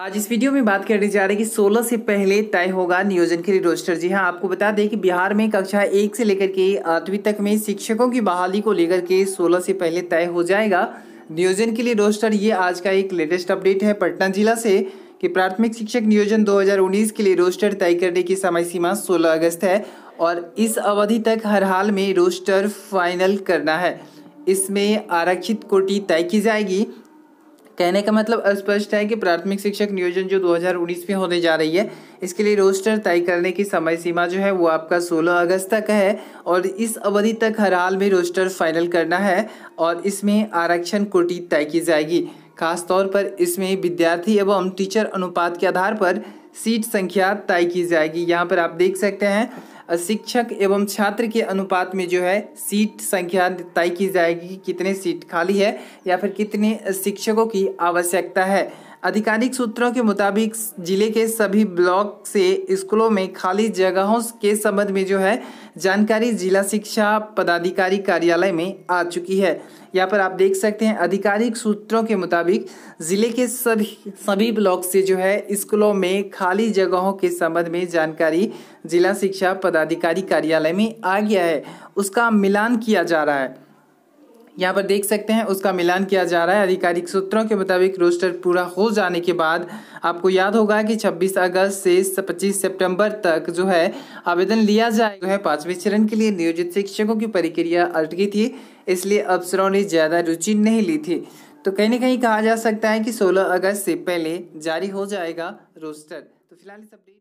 आज इस वीडियो में बात करने जा रहे हैं कि 16 से पहले तय होगा नियोजन के लिए रोस्टर जी हाँ आपको बता दें कि बिहार में कक्षा एक से लेकर के आठवीं तक में शिक्षकों की बहाली को लेकर के 16 से पहले तय हो जाएगा नियोजन के लिए रोस्टर ये आज का एक लेटेस्ट अपडेट है पटना जिला से कि प्राथमिक शिक्षक नियोजन दो के लिए रोस्टर तय करने की समय सीमा सोलह अगस्त है और इस अवधि तक हर हाल में रोस्टर फाइनल करना है इसमें आरक्षित कोटी तय की जाएगी कहने का मतलब स्पष्ट है कि प्राथमिक शिक्षक नियोजन जो 2019 में होने जा रही है इसके लिए रोस्टर तय करने की समय सीमा जो है वो आपका 16 अगस्त तक है और इस अवधि तक हर हाल में रोस्टर फाइनल करना है और इसमें आरक्षण कोटि तय की जाएगी खासतौर पर इसमें विद्यार्थी एवं टीचर अनुपात के आधार पर सीट संख्या तय की जाएगी यहाँ पर आप देख सकते हैं शिक्षक एवं छात्र के अनुपात में जो है सीट संख्या तय की जाएगी कि कितने सीट खाली है या फिर कितने शिक्षकों की आवश्यकता है आधिकारिक सूत्रों के मुताबिक जिले के सभी ब्लॉक से स्कूलों में खाली जगहों के संबंध में जो है जानकारी जिला शिक्षा पदाधिकारी कार्यालय में आ चुकी है यहाँ पर आप देख सकते हैं आधिकारिक सूत्रों के मुताबिक जिले के सभी सभी ब्लॉक से जो है स्कूलों में खाली जगहों के संबंध में जानकारी जिला शिक्षा पदाधिकारी कार्यालय में आ गया है उसका मिलान किया जा रहा है यहाँ पर देख सकते हैं उसका मिलान किया जा रहा है आधिकारिक सूत्रों के मुताबिक रोस्टर पूरा हो जाने के बाद आपको याद होगा कि 26 अगस्त से 25 सितंबर तक जो है आवेदन लिया जाए जो है पांचवें चरण के लिए नियोजित शिक्षकों की प्रक्रिया अटकी थी इसलिए अफसरों ने ज़्यादा रुचि नहीं ली थी तो कहीं ना कहीं कहा जा सकता है कि सोलह अगस्त से पहले जारी हो जाएगा रोस्टर तो फिलहाल इस अपडेट